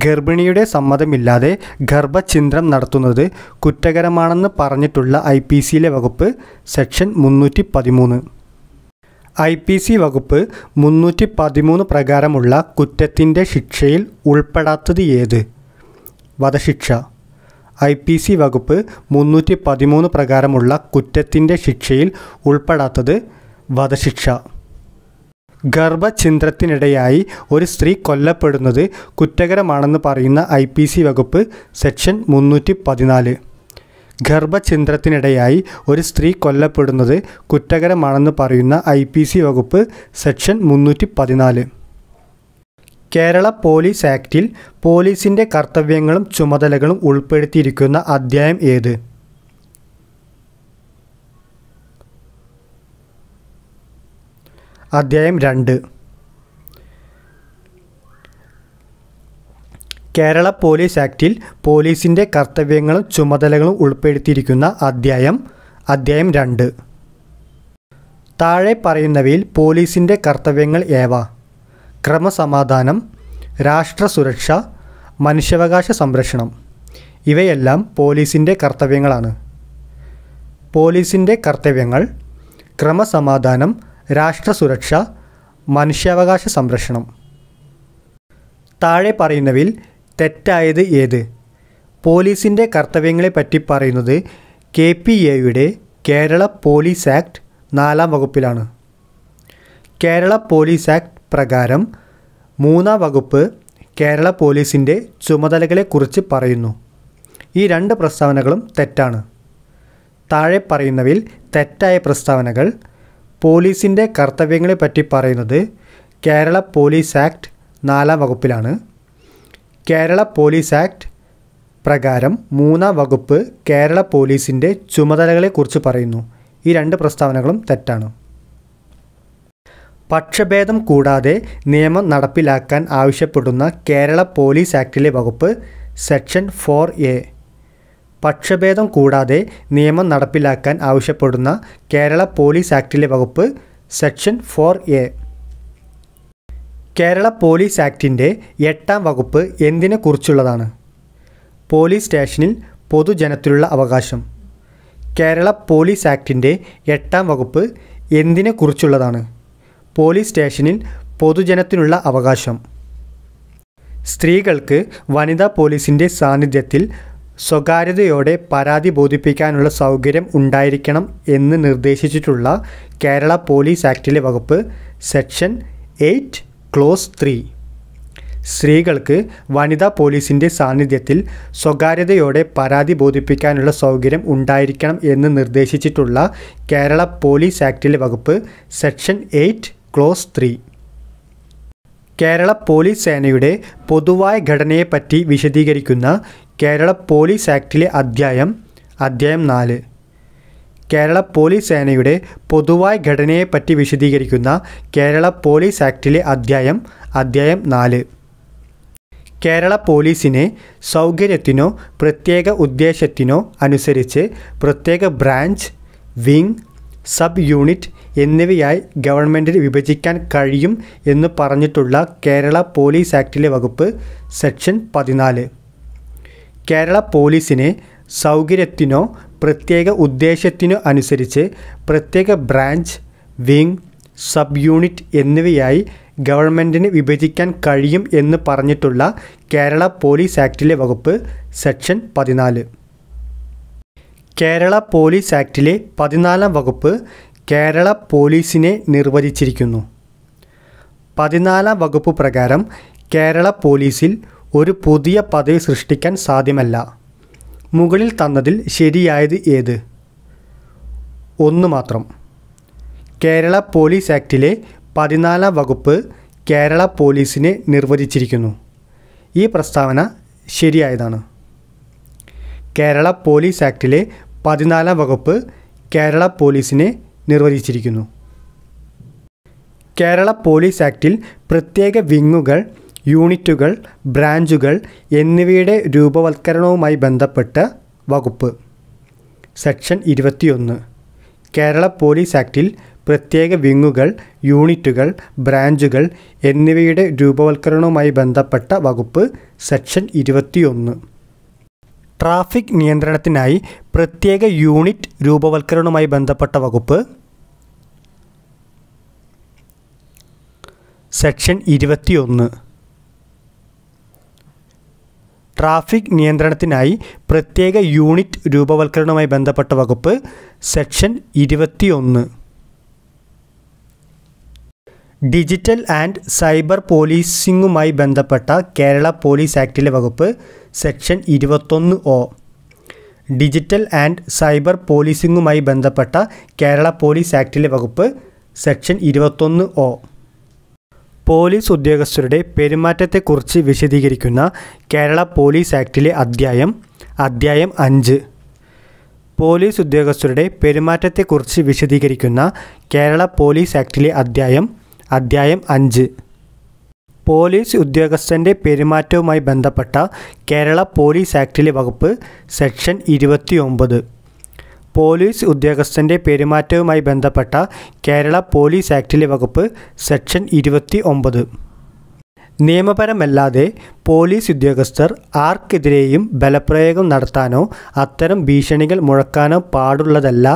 ഗർഭിണിയുടെ സമ്മതമില്ലാതെ ഗർഭഛിന്ദ്രം നടത്തുന്നത് കുറ്റകരമാണെന്ന് പറഞ്ഞിട്ടുള്ള ഐ പി സിയിലെ വകുപ്പ് സെക്ഷൻ മുന്നൂറ്റി പതിമൂന്ന് ഐ പി സി വകുപ്പ് മുന്നൂറ്റി പതിമൂന്ന് പ്രകാരമുള്ള കുറ്റത്തിൻ്റെ ശിക്ഷയിൽ ഉൾപ്പെടാത്തത് ഏത് വധശിക്ഷ ഐ പി സി വകുപ്പ് മുന്നൂറ്റി പതിമൂന്ന് പ്രകാരമുള്ള കുറ്റത്തിൻ്റെ ശിക്ഷയിൽ ഉൾപ്പെടാത്തത് വധശിക്ഷ ഗർഭഛിന്ദ്രത്തിനിടയായി ഒരു സ്ത്രീ കൊല്ലപ്പെടുന്നത് കുറ്റകരമാണെന്ന് പറയുന്ന ഐ പി സി വകുപ്പ് സെക്ഷൻ മുന്നൂറ്റി പതിനാല് ഗർഭഛിന്ദ്രത്തിനിടയായി ഒരു സ്ത്രീ കൊല്ലപ്പെടുന്നത് കുറ്റകരമാണെന്ന് പറയുന്ന ഐ പി സി വകുപ്പ് സെക്ഷൻ മുന്നൂറ്റി പതിനാല് കേരള പോലീസ് ആക്ടിൽ പോലീസിൻ്റെ കർത്തവ്യങ്ങളും ചുമതലകളും ഉൾപ്പെടുത്തിയിരിക്കുന്ന അധ്യായം ഏത് അധ്യായം രണ്ട് കേരള പോലീസ് ആക്ടിൽ പോലീസിൻ്റെ കർത്തവ്യങ്ങളും ചുമതലകളും ഉൾപ്പെടുത്തിയിരിക്കുന്ന അധ്യായം അധ്യായം രണ്ട് താഴെ പറയുന്നവയിൽ പോലീസിൻ്റെ കർത്തവ്യങ്ങൾ ഏവ ക്രമസമാധാനം രാഷ്ട്രസുരക്ഷ മനുഷ്യാവകാശ സംരക്ഷണം ഇവയെല്ലാം പോലീസിൻ്റെ കർത്തവ്യങ്ങളാണ് പോലീസിൻ്റെ കർത്തവ്യങ്ങൾ ക്രമസമാധാനം രാഷ്ട്രസുരക്ഷ മനുഷ്യാവകാശ സംരക്ഷണം താഴെ പറയുന്നവയിൽ തെറ്റായത് ഏത് പോലീസിൻ്റെ കർത്തവ്യങ്ങളെപ്പറ്റി പറയുന്നത് കെ പി എയുടെ കേരള പോലീസ് ആക്ട് നാലാം വകുപ്പിലാണ് കേരള പോലീസ് ആക്ട് പ്രകാരം മൂന്നാം വകുപ്പ് കേരള പോലീസിൻ്റെ ചുമതലകളെക്കുറിച്ച് പറയുന്നു ഈ രണ്ട് പ്രസ്താവനകളും തെറ്റാണ് താഴെ പറയുന്നവയിൽ തെറ്റായ പ്രസ്താവനകൾ പോലീസിൻ്റെ കർത്തവ്യങ്ങളെപ്പറ്റി പറയുന്നത് കേരള പോലീസ് ആക്ട് നാലാം വകുപ്പിലാണ് കേരള പോലീസ് ആക്ട് പ്രകാരം മൂന്നാം വകുപ്പ് കേരള പോലീസിൻ്റെ ചുമതലകളെക്കുറിച്ച് പറയുന്നു ഈ രണ്ട് പ്രസ്താവനകളും തെറ്റാണ് പക്ഷഭേദം കൂടാതെ നിയമം നടപ്പിലാക്കാൻ ആവശ്യപ്പെടുന്ന കേരള പോലീസ് ആക്ടിലെ വകുപ്പ് സെക്ഷൻ ഫോർ എ പക്ഷഭേദം കൂടാതെ നിയമം നടപ്പിലാക്കാൻ ആവശ്യപ്പെടുന്ന കേരള പോലീസ് ആക്ടിലെ വകുപ്പ് section four A Kerala police ആക്ടിൻ്റെ എട്ടാം വകുപ്പ് എന്തിനെക്കുറിച്ചുള്ളതാണ് പോലീസ് സ്റ്റേഷനിൽ പൊതുജനത്തിലുള്ള അവകാശം കേരള പോലീസ് ആക്ടിൻ്റെ എട്ടാം വകുപ്പ് എന്തിനെക്കുറിച്ചുള്ളതാണ് പോലീസ് സ്റ്റേഷനിൽ പൊതുജനത്തിനുള്ള അവകാശം സ്ത്രീകൾക്ക് വനിതാ പോലീസിൻ്റെ സാന്നിധ്യത്തിൽ സ്വകാര്യതയോടെ പരാതി ബോധിപ്പിക്കാനുള്ള സൗകര്യം ഉണ്ടായിരിക്കണം എന്ന് നിർദ്ദേശിച്ചിട്ടുള്ള കേരള പോലീസ് ആക്ടിലെ വകുപ്പ് സെക്ഷൻ എയ്റ്റ് ക്ലോസ് ത്രീ സ്ത്രീകൾക്ക് വനിതാ പോലീസിൻ്റെ സാന്നിധ്യത്തിൽ സ്വകാര്യതയോടെ പരാതി ബോധിപ്പിക്കാനുള്ള സൗകര്യം ഉണ്ടായിരിക്കണം എന്ന് നിർദ്ദേശിച്ചിട്ടുള്ള കേരള പോലീസ് ആക്ടിലെ വകുപ്പ് section eight clause three Kerala police സേനയുടെ പൊതുവായ ഘടനയെപ്പറ്റി വിശദീകരിക്കുന്ന കേരള പോലീസ് ആക്ടിലെ അധ്യായം അധ്യായം നാല് കേരള പോലീസ് സേനയുടെ പൊതുവായ ഘടനയെപ്പറ്റി വിശദീകരിക്കുന്ന കേരള പോലീസ് ആക്ടിലെ അധ്യായം അധ്യായം നാല് കേരള പോലീസിനെ സൗകര്യത്തിനോ പ്രത്യേക ഉദ്ദേശത്തിനോ അനുസരിച്ച് പ്രത്യേക ബ്രാഞ്ച് വിങ് സബ് യൂണിറ്റ് എന്നിവയായി ഗവൺമെൻറ്റിൽ വിഭജിക്കാൻ കഴിയും എന്ന് പറഞ്ഞിട്ടുള്ള കേരള പോലീസ് ആക്ടിലെ വകുപ്പ് സെക്ഷൻ പതിനാല് കേരള പോലീസിനെ സൗകര്യത്തിനോ പ്രത്യേക ഉദ്ദേശത്തിനോ അനുസരിച്ച് പ്രത്യേക ബ്രാഞ്ച് വിങ് സബ് യൂണിറ്റ് എന്നിവയായി ഗവൺമെൻറ്റിന് വിഭജിക്കാൻ കഴിയും എന്ന് പറഞ്ഞിട്ടുള്ള കേരള പോലീസ് ആക്ടിലെ വകുപ്പ് സെക്ഷൻ പതിനാല് കേരള പോലീസ് ആക്ടിലെ പതിനാലാം വകുപ്പ് കേരള പോലീസിനെ നിർവചിച്ചിരിക്കുന്നു പതിനാലാം വകുപ്പ് പ്രകാരം കേരള പോലീസിൽ ഒരു പുതിയ പദവി സൃഷ്ടിക്കാൻ സാധ്യമല്ല മുകളിൽ തന്നതിൽ ശരിയായത് ഏത് ഒന്ന് മാത്രം കേരള പോലീസ് ആക്റ്റിലെ പതിനാലാം വകുപ്പ് കേരള പോലീസിനെ നിർവചിച്ചിരിക്കുന്നു ഈ പ്രസ്താവന ശരിയായതാണ് കേരള പോലീസ് ആക്റ്റിലെ പതിനാലാം വകുപ്പ് കേരള പോലീസിനെ നിർവചിച്ചിരിക്കുന്നു കേരള പോലീസ് ആക്ടിൽ പ്രത്യേക വിങ്ങുകൾ യൂണിറ്റുകൾ ബ്രാഞ്ചുകൾ എന്നിവയുടെ രൂപവൽക്കരണവുമായി ബന്ധപ്പെട്ട് വകുപ്പ് സെക്ഷൻ ഇരുപത്തിയൊന്ന് കേരള പോലീസ് ആക്ടിൽ പ്രത്യേക വിങ്ങുകൾ യൂണിറ്റുകൾ ബ്രാഞ്ചുകൾ എന്നിവയുടെ രൂപവൽക്കരണവുമായി ബന്ധപ്പെട്ട വകുപ്പ് സെക്ഷൻ ഇരുപത്തിയൊന്ന് ട്രാഫിക് നിയന്ത്രണത്തിനായി പ്രത്യേക യൂണിറ്റ് രൂപവൽക്കരണവുമായി ബന്ധപ്പെട്ട വകുപ്പ് സെക്ഷൻ ഇരുപത്തിയൊന്ന് ട്രാഫിക് നിയന്ത്രണത്തിനായി പ്രത്യേക യൂണിറ്റ് രൂപവൽക്കരണവുമായി ബന്ധപ്പെട്ട വകുപ്പ് സെക്ഷൻ ഇരുപത്തിയൊന്ന് ഡിജിറ്റൽ ആൻഡ് സൈബർ പോലീസിംഗുമായി ബന്ധപ്പെട്ട കേരള പോലീസ് ആക്ടിലെ വകുപ്പ് സെക്ഷൻ ഇരുപത്തൊന്ന് ഒ ഡിജിറ്റൽ ആൻഡ് സൈബർ പോലീസിംഗുമായി ബന്ധപ്പെട്ട കേരള പോലീസ് ആക്ടിലെ വകുപ്പ് സെക്ഷൻ ഇരുപത്തൊന്ന് ഒ പോലീസ് ഉദ്യോഗസ്ഥരുടെ പെരുമാറ്റത്തെക്കുറിച്ച് വിശദീകരിക്കുന്ന കേരള പോലീസ് ആക്ടിലെ അധ്യായം അധ്യായം അഞ്ച് പോലീസ് ഉദ്യോഗസ്ഥരുടെ പെരുമാറ്റത്തെക്കുറിച്ച് വിശദീകരിക്കുന്ന കേരള പോലീസ് ആക്ടിലെ അധ്യായം അധ്യായം അഞ്ച് പോലീസ് ഉദ്യോഗസ്ഥൻ്റെ പെരുമാറ്റവുമായി ബന്ധപ്പെട്ട കേരള പോലീസ് ആക്ടിലെ വകുപ്പ് സെക്ഷൻ ഒമ്പത് പോലീസ് ഉദ്യോഗസ്ഥൻ്റെ പെരുമാറ്റവുമായി ബന്ധപ്പെട്ട കേരള പോലീസ് ആക്ടിലെ വകുപ്പ് സെക്ഷൻ ഇരുപത്തി ഒമ്പത് നിയമപരമല്ലാതെ പോലീസ് ഉദ്യോഗസ്ഥർ ആർക്കെതിരെയും ബലപ്രയോഗം നടത്താനോ അത്തരം ഭീഷണികൾ മുഴക്കാനോ പാടുള്ളതല്ല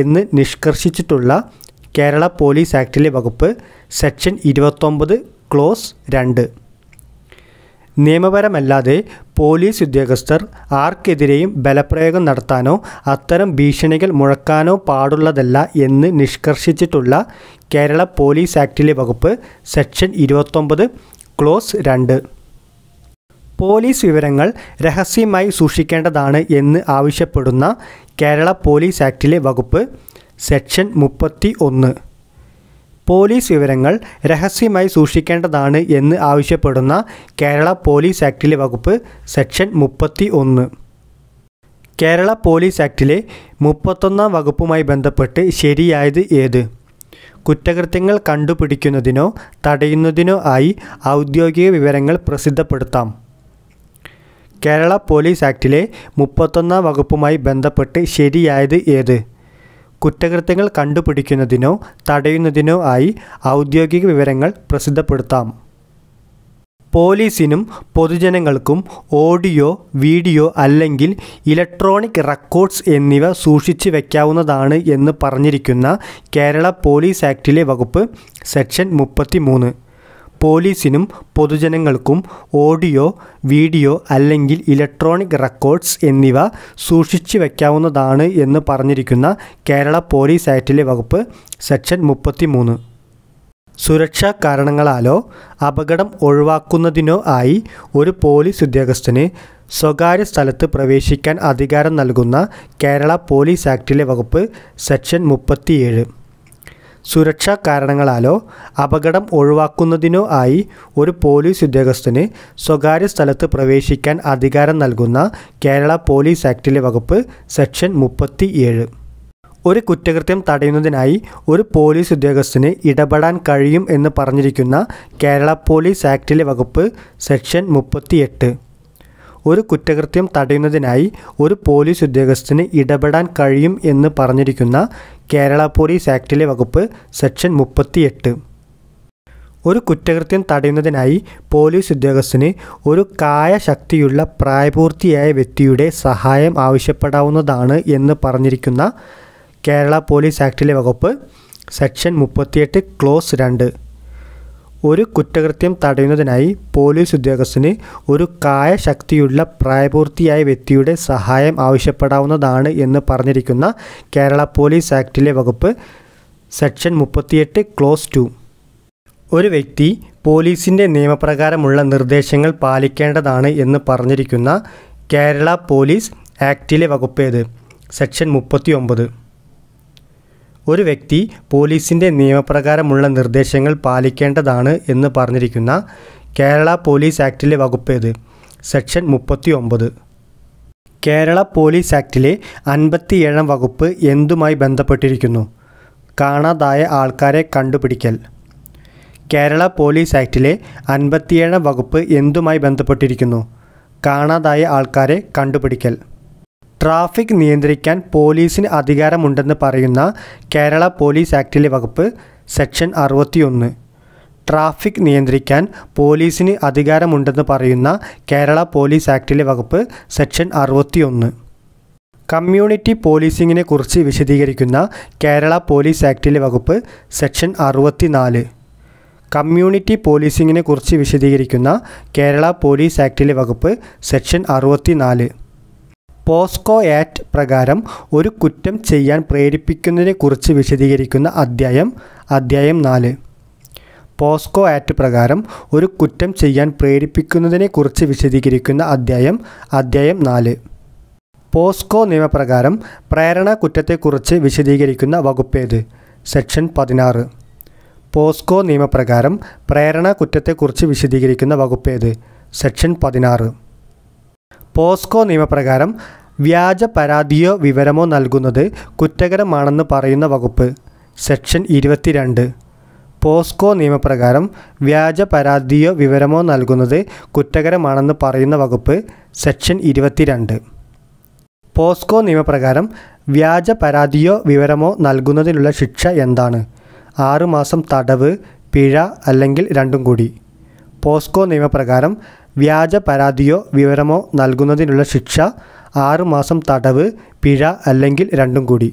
എന്ന് നിഷ്കർഷിച്ചിട്ടുള്ള കേരള പോലീസ് ആക്ടിലെ വകുപ്പ് സെക്ഷൻ ഇരുപത്തൊമ്പത് ക്ലോസ് രണ്ട് നിയമപരമല്ലാതെ പോലീസ് ഉദ്യോഗസ്ഥർ ആർക്കെതിരെയും ബലപ്രയോഗം നടത്താനോ അത്തരം ഭീഷണികൾ മുഴക്കാനോ പാടുള്ളതല്ല എന്ന് നിഷ്കർഷിച്ചിട്ടുള്ള കേരള പോലീസ് ആക്ടിലെ വകുപ്പ് സെക്ഷൻ ഇരുപത്തൊമ്പത് ക്ലോസ് രണ്ട് പോലീസ് വിവരങ്ങൾ രഹസ്യമായി സൂക്ഷിക്കേണ്ടതാണ് എന്ന് ആവശ്യപ്പെടുന്ന കേരള പോലീസ് ആക്ടിലെ വകുപ്പ് സെക്ഷൻ മുപ്പത്തി ഒന്ന് പോലീസ് വിവരങ്ങൾ രഹസ്യമായി സൂക്ഷിക്കേണ്ടതാണ് എന്ന് ആവശ്യപ്പെടുന്ന കേരള പോലീസ് ആക്ടിലെ വകുപ്പ് സെക്ഷൻ മുപ്പത്തി ഒന്ന് കേരള പോലീസ് ആക്ടിലെ മുപ്പത്തൊന്നാം വകുപ്പുമായി ബന്ധപ്പെട്ട് ശരിയായത് ഏത് കുറ്റകൃത്യങ്ങൾ കണ്ടുപിടിക്കുന്നതിനോ തടയുന്നതിനോ ആയി ഔദ്യോഗിക വിവരങ്ങൾ പ്രസിദ്ധപ്പെടുത്താം കേരള പോലീസ് ആക്ടിലെ മുപ്പത്തൊന്നാം വകുപ്പുമായി ബന്ധപ്പെട്ട് ശരിയായത് ഏത് കുറ്റകൃത്യങ്ങൾ കണ്ടുപിടിക്കുന്നതിനോ തടയുന്നതിനോ ആയി ഔദ്യോഗിക വിവരങ്ങൾ പ്രസിദ്ധപ്പെടുത്താം പോലീസിനും പൊതുജനങ്ങൾക്കും ഓഡിയോ വീഡിയോ അല്ലെങ്കിൽ ഇലക്ട്രോണിക് റെക്കോർഡ്സ് എന്നിവ സൂക്ഷിച്ചു വയ്ക്കാവുന്നതാണ് എന്ന് പറഞ്ഞിരിക്കുന്ന കേരള പോലീസ് ആക്ടിലെ വകുപ്പ് സെക്ഷൻ മുപ്പത്തി പോലീസിനും പൊതുജനങ്ങൾക്കും ഓഡിയോ വീഡിയോ അല്ലെങ്കിൽ ഇലക്ട്രോണിക് റെക്കോർഡ്സ് എന്നിവ സൂക്ഷിച്ചു വയ്ക്കാവുന്നതാണ് എന്ന് പറഞ്ഞിരിക്കുന്ന കേരള പോലീസ് ആക്റ്റിലെ വകുപ്പ് സെക്ഷൻ മുപ്പത്തി മൂന്ന് സുരക്ഷാ കാരണങ്ങളാലോ അപകടം ഒഴിവാക്കുന്നതിനോ ആയി ഒരു പോലീസ് ഉദ്യോഗസ്ഥന് സ്വകാര്യ സ്ഥലത്ത് പ്രവേശിക്കാൻ അധികാരം നൽകുന്ന കേരള പോലീസ് ആക്ടിലെ വകുപ്പ് സെക്ഷൻ മുപ്പത്തിയേഴ് സുരക്ഷാ കാരണങ്ങളാലോ അപകടം ഒഴിവാക്കുന്നതിനോ ആയി ഒരു പോലീസ് ഉദ്യോഗസ്ഥന് സ്വകാര്യ സ്ഥലത്ത് പ്രവേശിക്കാൻ അധികാരം നൽകുന്ന കേരള പോലീസ് ആക്ടിലെ വകുപ്പ് സെക്ഷൻ മുപ്പത്തി ഒരു കുറ്റകൃത്യം തടയുന്നതിനായി ഒരു പോലീസ് ഉദ്യോഗസ്ഥന് ഇടപെടാൻ കഴിയും എന്ന് പറഞ്ഞിരിക്കുന്ന കേരള പോലീസ് ആക്ടിലെ വകുപ്പ് സെക്ഷൻ മുപ്പത്തിയെട്ട് ഒരു കുറ്റകൃത്യം തടയുന്നതിനായി ഒരു പോലീസ് ഉദ്യോഗസ്ഥന് ഇടപെടാൻ കഴിയും എന്ന് പറഞ്ഞിരിക്കുന്ന കേരള പോലീസ് ആക്ടിലെ വകുപ്പ് സെക്ഷൻ മുപ്പത്തിയെട്ട് ഒരു കുറ്റകൃത്യം തടയുന്നതിനായി പോലീസ് ഉദ്യോഗസ്ഥന് ഒരു കായശക്തിയുള്ള പ്രായപൂർത്തിയായ വ്യക്തിയുടെ സഹായം ആവശ്യപ്പെടാവുന്നതാണ് എന്ന് പറഞ്ഞിരിക്കുന്ന കേരള പോലീസ് ആക്ടിലെ വകുപ്പ് സെക്ഷൻ മുപ്പത്തിയെട്ട് ക്ലോസ് രണ്ട് ഒരു കുറ്റകൃത്യം തടയുന്നതിനായി പോലീസ് ഉദ്യോഗസ്ഥന് ഒരു ശക്തിയുള്ള പ്രായപൂർത്തിയായ വ്യക്തിയുടെ സഹായം ആവശ്യപ്പെടാവുന്നതാണ് എന്ന് പറഞ്ഞിരിക്കുന്ന കേരള പോലീസ് ആക്ടിലെ വകുപ്പ് സെക്ഷൻ മുപ്പത്തിയെട്ട് ക്ലോസ് ടു ഒരു വ്യക്തി പോലീസിൻ്റെ നിയമപ്രകാരമുള്ള നിർദ്ദേശങ്ങൾ പാലിക്കേണ്ടതാണ് എന്ന് പറഞ്ഞിരിക്കുന്ന കേരള പോലീസ് ആക്ടിലെ വകുപ്പേത് സെക്ഷൻ മുപ്പത്തി ഒരു വ്യക്തി പോലീസിൻ്റെ നിയമപ്രകാരമുള്ള നിർദ്ദേശങ്ങൾ പാലിക്കേണ്ടതാണ് എന്ന് പറഞ്ഞിരിക്കുന്ന കേരള പോലീസ് ആക്ടിലെ വകുപ്പ് ഏത് സെക്ഷൻ മുപ്പത്തി ഒമ്പത് കേരള പോലീസ് ആക്ടിലെ അൻപത്തിയേഴാം വകുപ്പ് എന്തുമായി ബന്ധപ്പെട്ടിരിക്കുന്നു കാണാതായ ആൾക്കാരെ കണ്ടുപിടിക്കൽ കേരള പോലീസ് ആക്ടിലെ അൻപത്തിയേഴാം വകുപ്പ് എന്തുമായി ബന്ധപ്പെട്ടിരിക്കുന്നു കാണാതായ ആൾക്കാരെ കണ്ടുപിടിക്കൽ ട്രാഫിക് നിയന്ത്രിക്കാൻ പോലീസിന് അധികാരമുണ്ടെന്ന് പറയുന്ന കേരള പോലീസ് ആക്ടിലെ വകുപ്പ് സെക്ഷൻ അറുപത്തിയൊന്ന് ട്രാഫിക് നിയന്ത്രിക്കാൻ പോലീസിന് അധികാരമുണ്ടെന്ന് പറയുന്ന കേരള പോലീസ് ആക്ടിലെ വകുപ്പ് സെക്ഷൻ അറുപത്തിയൊന്ന് കമ്മ്യൂണിറ്റി പോലീസിങ്ങിനെ കുറിച്ച് വിശദീകരിക്കുന്ന കേരള പോലീസ് ആക്ടിലെ വകുപ്പ് സെക്ഷൻ അറുപത്തിനാല് കമ്മ്യൂണിറ്റി പോലീസിങ്ങിനെ കുറിച്ച് വിശദീകരിക്കുന്ന കേരള പോലീസ് ആക്ടിലെ വകുപ്പ് സെക്ഷൻ അറുപത്തിനാല് പോസ്കോ ആക്ട് പ്രകാരം ഒരു കുറ്റം ചെയ്യാൻ പ്രേരിപ്പിക്കുന്നതിനെക്കുറിച്ച് വിശദീകരിക്കുന്ന അധ്യായം അധ്യായം നാല് പോസ്കോ ആക്ട് പ്രകാരം ഒരു കുറ്റം ചെയ്യാൻ പ്രേരിപ്പിക്കുന്നതിനെക്കുറിച്ച് വിശദീകരിക്കുന്ന അധ്യായം അധ്യായം നാല് പോസ്കോ നിയമപ്രകാരം പ്രേരണ കുറ്റത്തെക്കുറിച്ച് വിശദീകരിക്കുന്ന വകുപ്പേത് സെക്ഷൻ പതിനാറ് പോസ്കോ നിയമപ്രകാരം പ്രേരണ കുറ്റത്തെക്കുറിച്ച് വിശദീകരിക്കുന്ന വകുപ്പേത് സെക്ഷൻ പതിനാറ് പോസ്കോ നിയമപ്രകാരം വ്യാജ പരാതിയോ വിവരമോ നൽകുന്നത് കുറ്റകരമാണെന്ന് പറയുന്ന വകുപ്പ് സെക്ഷൻ ഇരുപത്തിരണ്ട് പോസ്കോ നിയമപ്രകാരം വ്യാജ പരാതിയോ വിവരമോ നൽകുന്നത് കുറ്റകരമാണെന്ന് പറയുന്ന വകുപ്പ് സെക്ഷൻ ഇരുപത്തിരണ്ട് പോസ്കോ നിയമപ്രകാരം വ്യാജ പരാതിയോ വിവരമോ നൽകുന്നതിനുള്ള ശിക്ഷ എന്താണ് ആറുമാസം തടവ് പിഴ അല്ലെങ്കിൽ രണ്ടും കൂടി പോസ്കോ നിയമപ്രകാരം വ്യാജ പരാതിയോ വിവരമോ നൽകുന്നതിനുള്ള ശിക്ഷ ആറുമാസം തടവ് പിഴ അല്ലെങ്കിൽ രണ്ടും കൂടി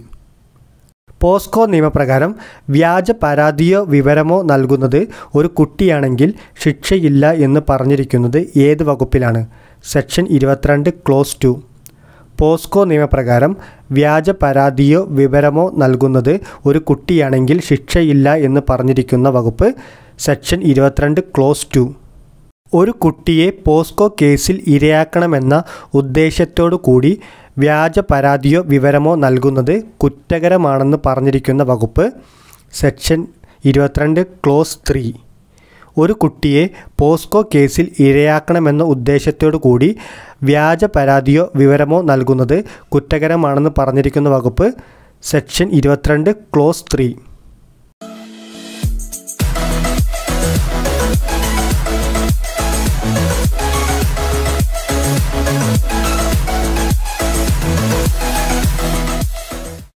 പോസ്കോ നിയമപ്രകാരം വ്യാജ പരാതിയോ വിവരമോ നൽകുന്നത് ഒരു കുട്ടിയാണെങ്കിൽ ശിക്ഷയില്ല എന്ന് പറഞ്ഞിരിക്കുന്നത് ഏത് വകുപ്പിലാണ് സെക്ഷൻ ഇരുപത്തിരണ്ട് ക്ലോസ് ടു പോസ്കോ നിയമപ്രകാരം വ്യാജ പരാതിയോ വിവരമോ നൽകുന്നത് ഒരു കുട്ടിയാണെങ്കിൽ ശിക്ഷയില്ല എന്ന് പറഞ്ഞിരിക്കുന്ന വകുപ്പ് സെക്ഷൻ ഇരുപത്തിരണ്ട് ക്ലോസ് ടു ഒരു കുട്ടിയെ പോസ്കോ കേസിൽ ഇരയാക്കണമെന്ന ഉദ്ദേശത്തോടു കൂടി വ്യാജ പരാതിയോ വിവരമോ നൽകുന്നത് കുറ്റകരമാണെന്ന് പറഞ്ഞിരിക്കുന്ന വകുപ്പ് സെക്ഷൻ ഇരുപത്തിരണ്ട് ക്ലോസ് ത്രീ ഒരു കുട്ടിയെ പോസ്കോ കേസിൽ ഇരയാക്കണമെന്ന ഉദ്ദേശത്തോടു കൂടി വ്യാജ പരാതിയോ വിവരമോ നൽകുന്നത് കുറ്റകരമാണെന്ന് പറഞ്ഞിരിക്കുന്ന വകുപ്പ് സെക്ഷൻ ഇരുപത്തിരണ്ട് ക്ലോസ് ത്രീ